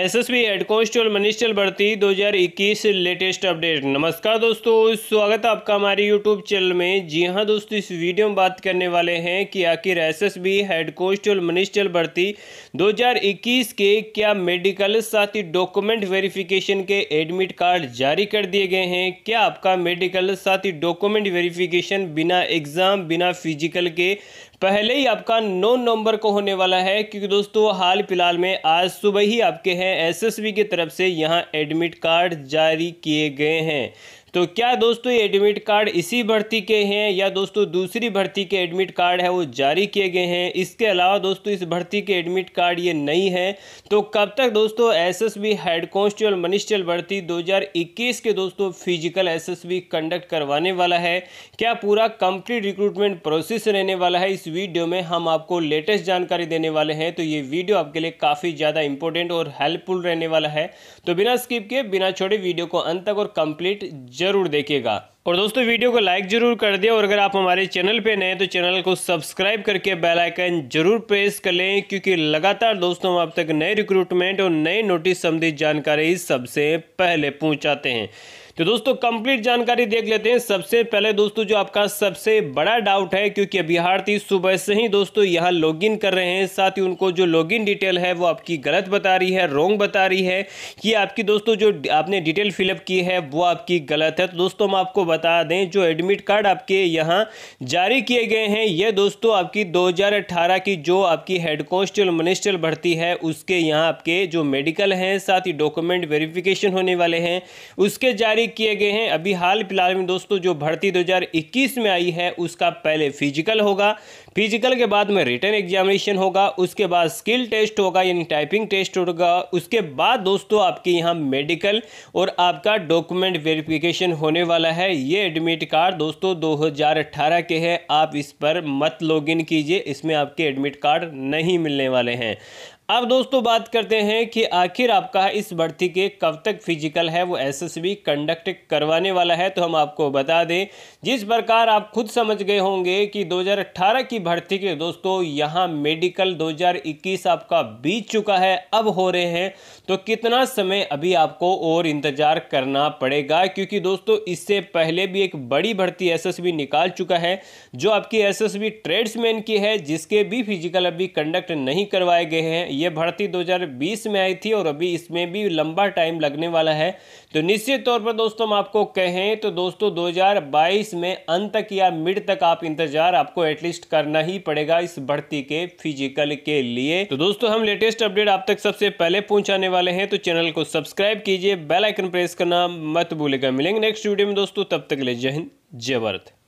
SSB head constable मनिस्टल भर्ती 2021 latest update नमस्कार दोस्तों स्वागत है आपका हमारे यूट्यूब चैनल में जी हां दोस्तों इस वीडियो में बात करने वाले हैं कि आखिर एसएसबी हेड कांस्टेबल मनिस्टल भर्ती 2021 के क्या मेडिकल साथ ही डॉक्यूमेंट वेरिफिकेशन के एडमिट कार्ड जारी कर दिए गए हैं क्या आपका मेडिकल साथ ही डॉक्यूमेंट वेरिफिकेशन बिना एग्जाम बिना फिजिकल के पहले ही आपका नौ नवंबर को होने वाला है क्योंकि दोस्तों हाल फिलहाल में आज सुबह ही आपके हैं एसएसबी की तरफ से यहाँ एडमिट कार्ड जारी किए गए हैं तो क्या दोस्तों ये एडमिट कार्ड इसी भर्ती के हैं या दोस्तों दूसरी भर्ती के एडमिट कार्ड है वो जारी किए गए हैं इसके अलावा दोस्तों इस भर्ती के एडमिट कार्ड ये नहीं है तो कब तक दोस्तों एसएसबी हेड कॉन्स्टेबल मनिस्टल भर्ती 2021 के दोस्तों फिजिकल एसएसबी कंडक्ट करवाने वाला है क्या पूरा कंप्लीट रिक्रूटमेंट प्रोसेस रहने वाला है इस वीडियो में हम आपको लेटेस्ट जानकारी देने वाले हैं तो ये वीडियो आपके लिए काफ़ी ज़्यादा इंपॉर्टेंट और हेल्पफुल रहने वाला है तो बिना स्किप के बिना छोड़े वीडियो को अंत तक और कंप्लीट ज़रूर देखिएगा और दोस्तों वीडियो को लाइक ज़रूर कर दें और अगर आप हमारे चैनल पे नए तो चैनल को सब्सक्राइब करके बेल आइकन जरूर प्रेस कर लें क्योंकि लगातार दोस्तों हम आप तक नए रिक्रूटमेंट और नए नोटिस संबंधित जानकारी सबसे पहले पहुंचाते हैं तो दोस्तों कंप्लीट जानकारी देख लेते हैं सबसे पहले दोस्तों जो आपका सबसे बड़ा डाउट है क्योंकि अभ्यार्थी सुबह से ही दोस्तों यहाँ लॉगिन कर रहे हैं साथ ही उनको जो लॉगिन डिटेल है वो आपकी गलत बता रही है रोंग बता रही है कि आपकी दोस्तों जो आपने डिटेल फिलअप की है वो आपकी गलत है तो दोस्तों हम आपको बता दें जो एडमिट कार्ड आपके यहाँ जारी किए गए हैं ये दोस्तों आपकी 2018 की जो आपकी हेड कॉन्स्टेबल मिनिस्टर भर्ती है उसके यहाँ आपके जो मेडिकल हैं साथ ही डॉक्यूमेंट वेरिफिकेशन होने वाले हैं उसके जारी किए गए हैं अभी हाल फिलहाल में दोस्तों जो भर्ती दो में आई है उसका पहले फिजिकल होगा फिजिकल के बाद में रिटर्न एग्जामिनेशन होगा उसके बाद स्किल टेस्ट होगा यानी टाइपिंग टेस्ट होगा उसके बाद दोस्तों आपके यहाँ मेडिकल और आपका डॉक्यूमेंट वेरिफिकेशन होने वाला है ये एडमिट कार्ड दोस्तों 2018 के हैं आप इस पर मत लॉगिन कीजिए इसमें आपके एडमिट कार्ड नहीं मिलने वाले हैं अब दोस्तों बात करते हैं कि आखिर आपका इस भर्ती के कब तक फिजिकल है वो एसएसबी कंडक्ट करवाने वाला है तो हम आपको बता दें जिस प्रकार आप खुद समझ गए होंगे कि 2018 की भर्ती के दोस्तों यहाँ मेडिकल 2021 आपका बीत चुका है अब हो रहे हैं तो कितना समय अभी आपको और इंतज़ार करना पड़ेगा क्योंकि दोस्तों इससे पहले भी एक बड़ी भर्ती एस निकाल चुका है जो आपकी एस एस ट्रेड्समैन की है जिसके भी फिजिकल अभी कंडक्ट नहीं करवाए गए हैं ये भर्ती 2020 में आई थी और अभी इसमें भी लंबा टाइम लगने वाला है तो निश्चित तौर पर दोस्तों हम आपको कहें तो दोस्तों 2022 में अंत तक या मिड तक आप इंतजार आपको एटलीस्ट करना ही पड़ेगा इस भर्ती के फिजिकल के लिए तो दोस्तों हम लेटेस्ट अपडेट आप तक सबसे पहले पहुंचाने वाले हैं तो चैनल को सब्सक्राइब कीजिए बेलाइकन प्रेस करना मत भूलेगा मिलेंगे नेक्स्ट वीडियो में दोस्तों तब तक ले जय हिंद जय भारत